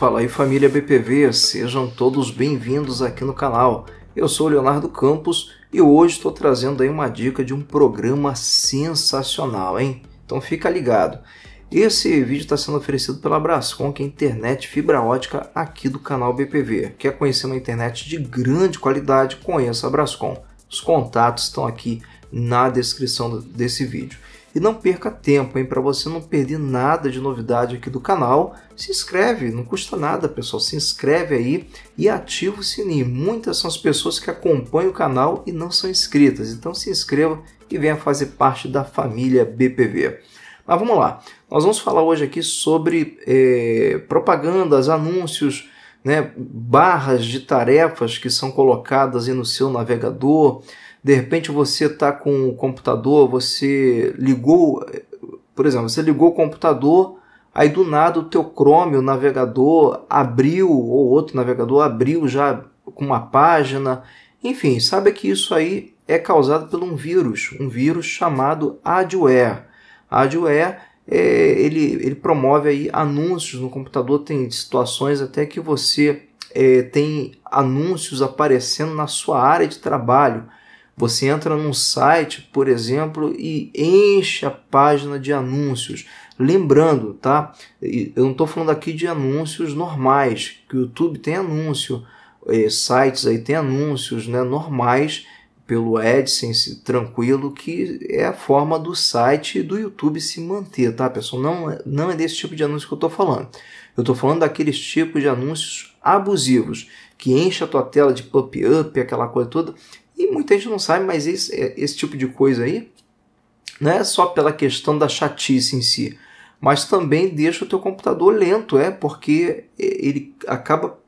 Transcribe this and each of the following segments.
Fala aí família BPV, sejam todos bem-vindos aqui no canal. Eu sou o Leonardo Campos e hoje estou trazendo aí uma dica de um programa sensacional, hein? Então fica ligado. Esse vídeo está sendo oferecido pela Brascom, que é a internet fibra ótica aqui do canal BPV. Quer conhecer uma internet de grande qualidade? Conheça a Brascom. Os contatos estão aqui na descrição desse vídeo. E não perca tempo, hein? Para você não perder nada de novidade aqui do canal, se inscreve, não custa nada, pessoal. Se inscreve aí e ativa o sininho. Muitas são as pessoas que acompanham o canal e não são inscritas. Então se inscreva e venha fazer parte da família BPV. Mas vamos lá. Nós vamos falar hoje aqui sobre é, propagandas, anúncios né, barras de tarefas que são colocadas aí no seu navegador. De repente você está com o computador, você ligou, por exemplo, você ligou o computador, aí do nada o teu Chrome, o navegador abriu ou outro navegador abriu já com uma página. Enfim, sabe que isso aí é causado por um vírus, um vírus chamado adware. Adware é, ele, ele promove aí anúncios no computador, tem situações até que você é, tem anúncios aparecendo na sua área de trabalho. Você entra num site, por exemplo, e enche a página de anúncios. Lembrando, tá? Eu não estou falando aqui de anúncios normais, que o YouTube tem anúncio, é, sites aí tem anúncios né, normais pelo AdSense tranquilo, que é a forma do site do YouTube se manter, tá, pessoal? Não, é, não é desse tipo de anúncio que eu estou falando. Eu estou falando daqueles tipos de anúncios abusivos, que enche a tua tela de pop-up, aquela coisa toda. E muita gente não sabe, mas esse, é, esse tipo de coisa aí não é só pela questão da chatice em si, mas também deixa o teu computador lento, é porque ele acaba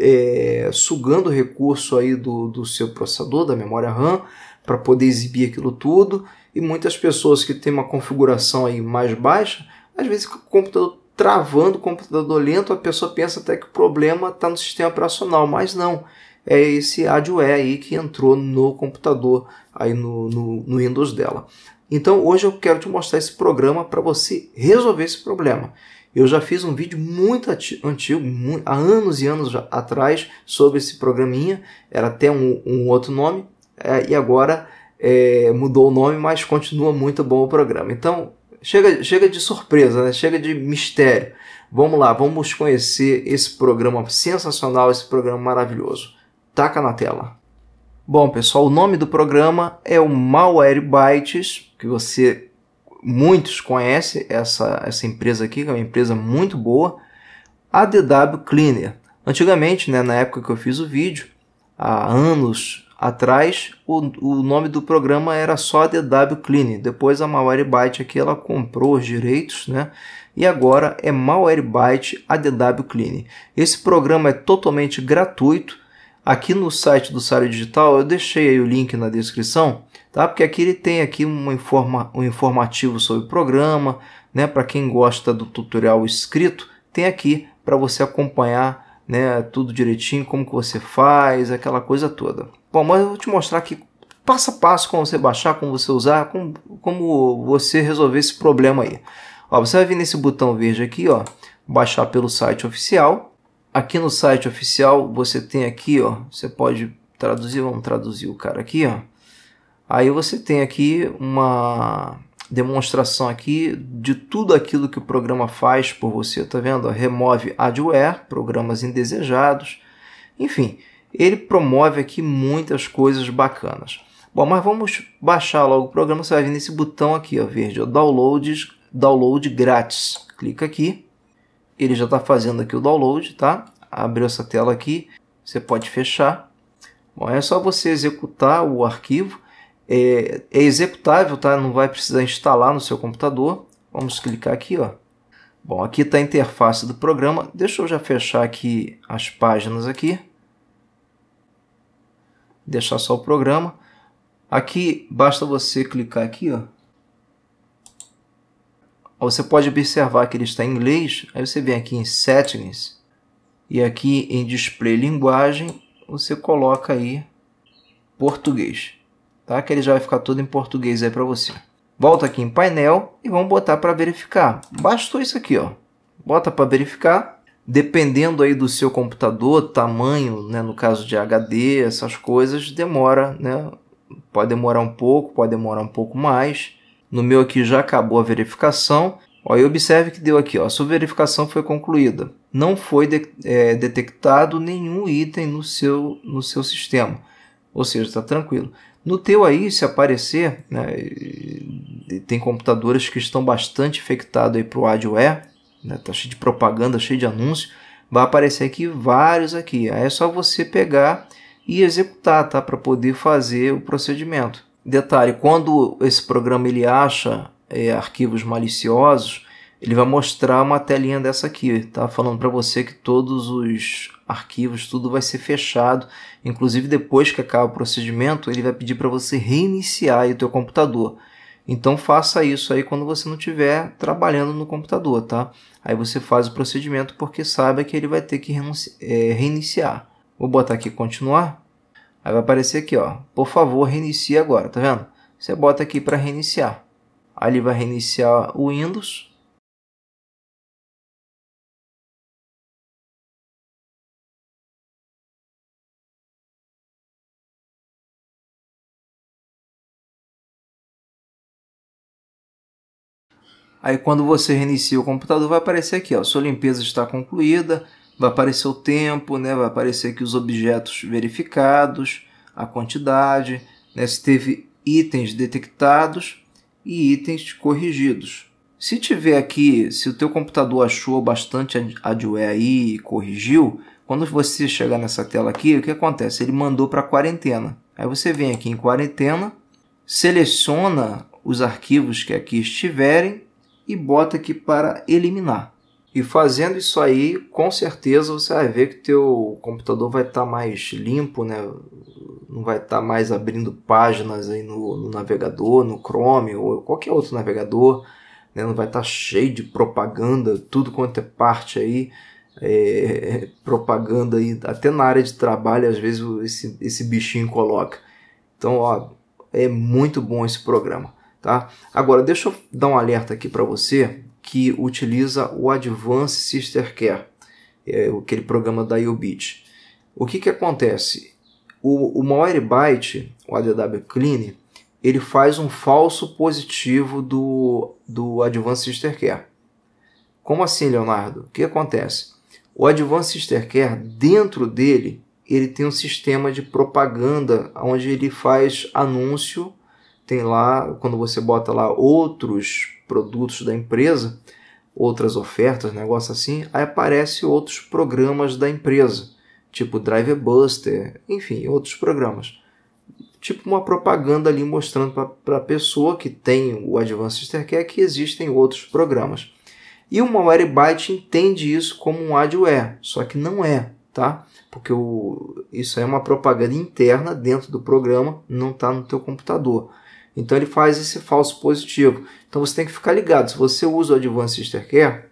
é, sugando recurso aí do, do seu processador, da memória RAM, para poder exibir aquilo tudo. E muitas pessoas que têm uma configuração aí mais baixa, às vezes o computador travando, o computador lento, a pessoa pensa até que o problema está no sistema operacional, mas não. É esse adware aí que entrou no computador, aí no, no, no Windows dela. Então hoje eu quero te mostrar esse programa para você resolver esse problema. Eu já fiz um vídeo muito antigo, há anos e anos atrás, sobre esse programinha. Era até um, um outro nome. É, e agora é, mudou o nome, mas continua muito bom o programa. Então, chega, chega de surpresa, né? chega de mistério. Vamos lá, vamos conhecer esse programa sensacional, esse programa maravilhoso. Taca na tela. Bom, pessoal, o nome do programa é o Malware Bytes, que você muitos conhecem essa, essa empresa aqui, que é uma empresa muito boa, a DW Cleaner. Antigamente, né, na época que eu fiz o vídeo, há anos atrás, o, o nome do programa era só DW Cleaner. Depois a malwarebytes aqui ela comprou os direitos, né? E agora é Malwarebyte ADW Cleaner. Esse programa é totalmente gratuito Aqui no site do Sário Digital eu deixei o link na descrição, tá? Porque aqui ele tem aqui um, informa, um informativo sobre o programa, né? Para quem gosta do tutorial escrito, tem aqui para você acompanhar, né? Tudo direitinho, como que você faz, aquela coisa toda. Bom, mas eu vou te mostrar aqui passo a passo como você baixar, como você usar, como, como você resolver esse problema aí. Ó, você vai vir nesse botão verde aqui, ó, baixar pelo site oficial. Aqui no site oficial você tem aqui, ó, você pode traduzir, vamos traduzir o cara aqui, ó. Aí você tem aqui uma demonstração aqui de tudo aquilo que o programa faz por você, tá vendo? remove adware, programas indesejados, enfim, ele promove aqui muitas coisas bacanas. Bom, mas vamos baixar logo o programa, você vai vir nesse botão aqui, ó, verde, ó, downloads, download grátis. Clica aqui ele já está fazendo aqui o download, tá? Abriu essa tela aqui, você pode fechar. Bom, é só você executar o arquivo. É, é executável, tá? Não vai precisar instalar no seu computador. Vamos clicar aqui, ó. Bom, aqui está a interface do programa. Deixa eu já fechar aqui as páginas aqui. Deixar só o programa. Aqui basta você clicar aqui, ó você pode observar que ele está em inglês, aí você vem aqui em Settings e aqui em Display Linguagem, você coloca aí português, tá? Que ele já vai ficar todo em português aí para você. Volta aqui em painel e vamos botar para verificar. Bastou isso aqui, ó. Bota para verificar. Dependendo aí do seu computador, tamanho, né, no caso de HD, essas coisas, demora, né? Pode demorar um pouco, pode demorar um pouco mais no meu aqui já acabou a verificação. Ó, e observe que deu aqui, ó, sua verificação foi concluída. Não foi de, é, detectado nenhum item no seu, no seu sistema. Ou seja, está tranquilo. No teu aí, se aparecer, né, tem computadores que estão bastante infectados para o adware, né, tá cheio de propaganda, cheio de anúncios, vai aparecer aqui vários aqui. Aí é só você pegar e executar, tá? Para poder fazer o procedimento. Detalhe, quando esse programa ele acha é, arquivos maliciosos, ele vai mostrar uma telinha dessa aqui, tá? Falando para você que todos os arquivos, tudo vai ser fechado. Inclusive depois que acaba o procedimento, ele vai pedir para você reiniciar o teu computador. Então faça isso aí quando você não estiver trabalhando no computador, tá? Aí você faz o procedimento porque saiba que ele vai ter que é, reiniciar. Vou botar aqui continuar. Aí vai aparecer aqui, ó, por favor, reinicie agora, tá vendo? Você bota aqui para reiniciar. ali vai reiniciar o Windows. Aí quando você reinicia o computador vai aparecer aqui, ó, sua limpeza está concluída, vai aparecer o tempo, né? vai aparecer aqui os objetos verificados, a quantidade, né? se teve itens detectados e itens corrigidos. Se tiver aqui, se o teu computador achou bastante adware aí e corrigiu, quando você chegar nessa tela aqui, o que acontece? Ele mandou para quarentena. Aí você vem aqui em quarentena, seleciona os arquivos que aqui estiverem e bota aqui para eliminar. E fazendo isso aí, com certeza você vai ver que teu computador vai estar tá mais limpo, né? Não vai estar tá mais abrindo páginas aí no, no, navegador, no Chrome ou qualquer outro navegador, né? Não vai estar tá cheio de propaganda, tudo quanto é parte aí. É, propaganda aí, até na área de trabalho, às vezes esse, esse bichinho coloca. Então, ó, é muito bom esse programa, tá? Agora, deixa eu dar um alerta aqui para você, que utiliza o Advanced Sister Care, é, aquele programa da UBIT. O que, que acontece? O, o Byte, o ADW Clean, ele faz um falso positivo do, do Advanced Sister Care. Como assim, Leonardo? O que acontece? O Advanced Sister Care, dentro dele, ele tem um sistema de propaganda onde ele faz anúncio. Tem lá, quando você bota lá outros produtos da empresa, outras ofertas, negócio assim, aí aparece outros programas da empresa, tipo Driver Buster, enfim, outros programas. Tipo uma propaganda ali mostrando para a pessoa que tem o Advanced Sistercare que existem outros programas. E o Malwarebytes entende isso como um adware, só que não é, tá? Porque o, isso é uma propaganda interna dentro do programa, não está no teu computador. Então ele faz esse falso positivo. Então você tem que ficar ligado. Se você usa o Advanced Sister Care,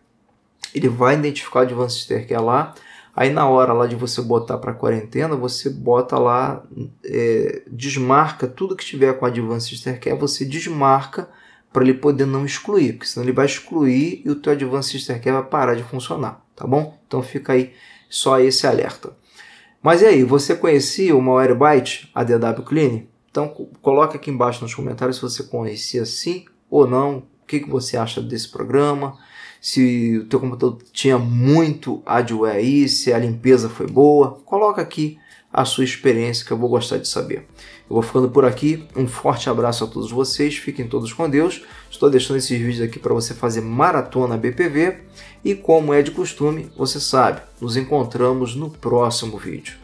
ele vai identificar o Advanced Sister Care lá. Aí na hora lá de você botar para quarentena, você bota lá, é, desmarca tudo que tiver com o Advanced Sister Care, você desmarca para ele poder não excluir, porque senão ele vai excluir e o teu Advanced Sister Care vai parar de funcionar, tá bom? Então fica aí só esse alerta. Mas e aí, você conhecia o Malwarebyte, a DW Clean? Então coloca aqui embaixo nos comentários se você conhecia assim ou não, o que, que você acha desse programa, se o teu computador tinha muito adware aí, se a limpeza foi boa, coloca aqui a sua experiência que eu vou gostar de saber. Eu vou ficando por aqui, um forte abraço a todos vocês, fiquem todos com Deus. Estou deixando esses vídeos aqui para você fazer maratona BPV e como é de costume, você sabe, nos encontramos no próximo vídeo.